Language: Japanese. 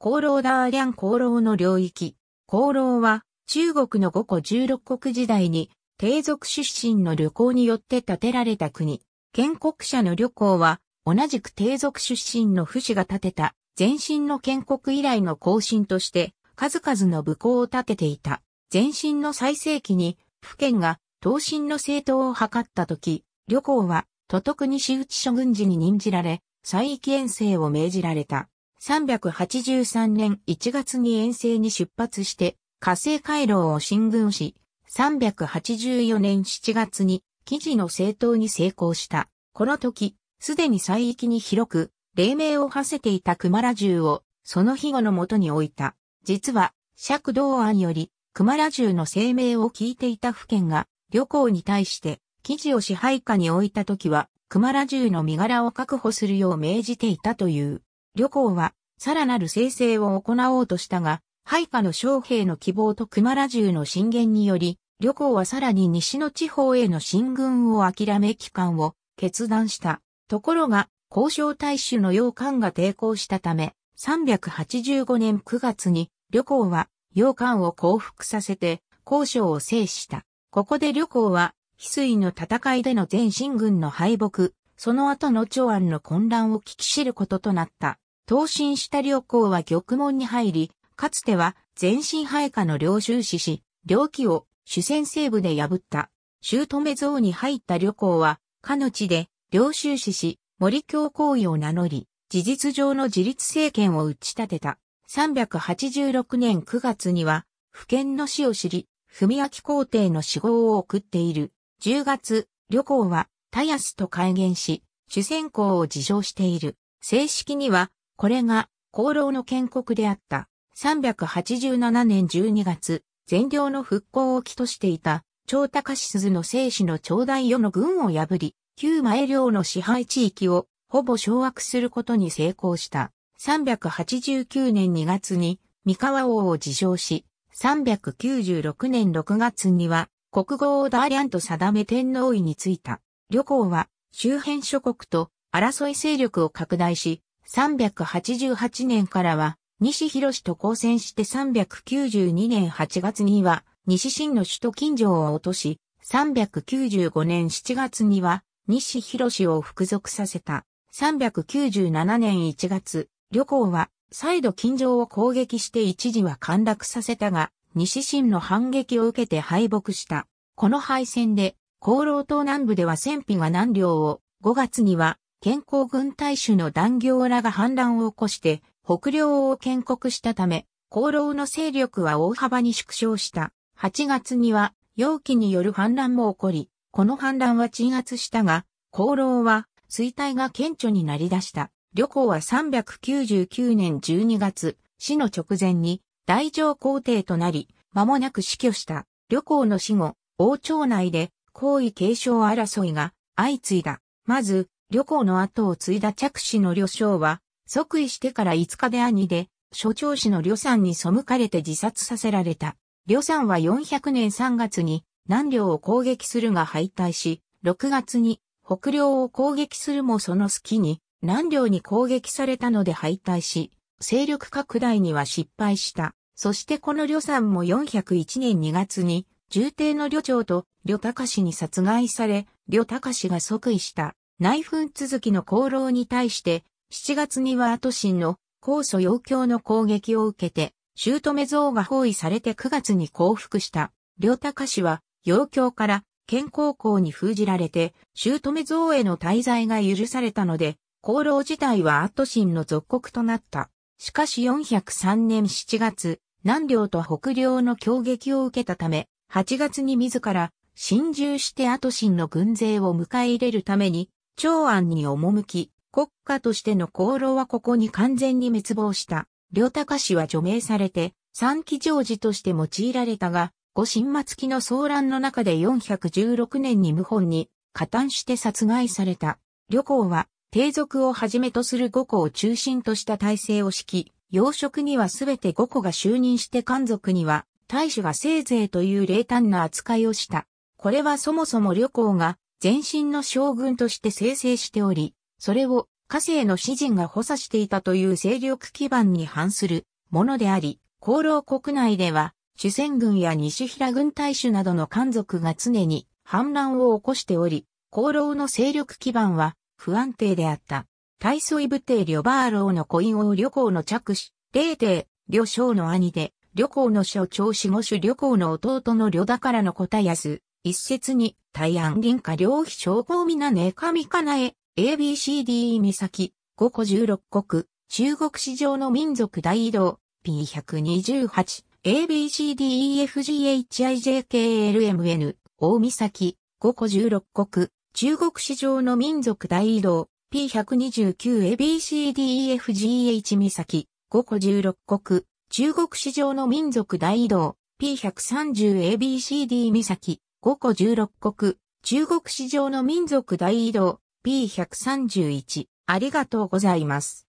功労ダーリャン功労の領域。功労は中国の五個十六国時代に帝族出身の旅行によって建てられた国。建国者の旅行は同じく帝族出身の不死が建てた前身の建国以来の更新として数々の武功を建てていた。前身の最盛期に府県が東進の政党を図った時、旅行は都督西内諸軍事に任じられ、再域遠征を命じられた。383年1月に遠征に出発して、火星回廊を進軍し、384年7月に記事の正当に成功した。この時、すでに西域に広く、黎明を馳せていた熊ラ銃を、その庇護のもとに置いた。実は、釈道案より、熊ラ銃の声明を聞いていた府県が、旅行に対して、記事を支配下に置いた時は、熊ラ銃の身柄を確保するよう命じていたという。旅行は、さらなる生成を行おうとしたが、配下の将兵の希望と熊ら銃の進言により、旅行はさらに西の地方への進軍を諦め帰還を決断した。ところが、交渉大使の洋館が抵抗したため、385年9月に、旅行は洋館を降伏させて、交渉を制した。ここで旅行は、翡翠の戦いでの全進軍の敗北、その後の長安の混乱を聞き知ることとなった。投身した旅行は玉門に入り、かつては全身配下の領収士し、領旗を主戦西部で破った。姑像に入った旅行は、かの地で領収士し、森教行為を名乗り、事実上の自立政権を打ち立てた。386年9月には、府県の死を知り、文明皇帝の死亡を送っている。10月、旅行は、たやすと改元し、主戦校を自称している。正式には、これが、功労の建国であった。387年12月、全領の復興を期としていた、長高志鈴の生死の長大世の軍を破り、旧前領の支配地域をほぼ掌握することに成功した。389年2月に三河王を自称し、396年6月には国語をダーリャンと定め天皇位についた。旅行は周辺諸国と争い勢力を拡大し、388年からは、西広と交戦して392年8月には、西新の首都近城を落とし、395年7月には、西広を服属させた。397年1月、旅行は、再度近城を攻撃して一時は陥落させたが、西新の反撃を受けて敗北した。この敗戦で、厚労島南部では戦費が何両を、5月には健康軍隊主の断業らが反乱を起こして北領を建国したため、功労の勢力は大幅に縮小した。8月には、容器による反乱も起こり、この反乱は鎮圧したが、功労は衰退が顕著になり出した。旅行は399年12月、死の直前に大乗皇帝となり、間もなく死去した。旅行の死後、王朝内で皇位継承争いが相次いだ。まず、旅行の後を継いだ着手の旅将は、即位してから5日で兄で、所長氏の旅さんに背かれて自殺させられた。旅さんは400年3月に南領を攻撃するが敗退し、6月に北領を攻撃するもその隙に南領に攻撃されたので敗退し、勢力拡大には失敗した。そしてこの旅さんも401年2月に、重帝の旅長と旅高氏に殺害され、旅高氏が即位した。内紛続きの功労に対して、7月にはアトシンの高祖要教の攻撃を受けて、姑像が包囲されて9月に降伏した、両高氏は、要教から健康校に封じられて、姑像への滞在が許されたので、功労自体はアトシンの属国となった。しかし403年7月、南領と北領の攻撃を受けたため、8月に自ら、侵入してアトシンの軍勢を迎え入れるために、長安に赴き、国家としての功労はここに完全に滅亡した。両高氏は除名されて、三期常時として用いられたが、五新末期の騒乱の中で416年に謀反に加担して殺害された。旅行は、帝族をはじめとする五個を中心とした体制を敷き、養殖にはすべて五個が就任して漢族には、大使がせいぜいという冷淡な扱いをした。これはそもそも旅行が前身の将軍として生成しており、それを家政の詩人が補佐していたという勢力基盤に反するものであり、功労国内では、主戦軍や西平軍隊主などの官族が常に反乱を起こしており、功労の勢力基盤は不安定であった。大水部帝旅バーローのコインを旅行の着手、霊帝、旅将の兄で、旅行の所長死後主旅行の弟の旅だからの答えやす、一説に対案林下両非商工皆根上かなえ、ABCDE 岬、5個16国、中国市場の民族大移動、P128、ABCDEFGHIJKLMN、大岬、5個16国、中国市場の民族大移動、P129ABCDEFGH 岬、5個16国、中国市場の民族大移動、P130ABCD 岬、5個16国、中国史上の民族大移動 P131 ありがとうございます。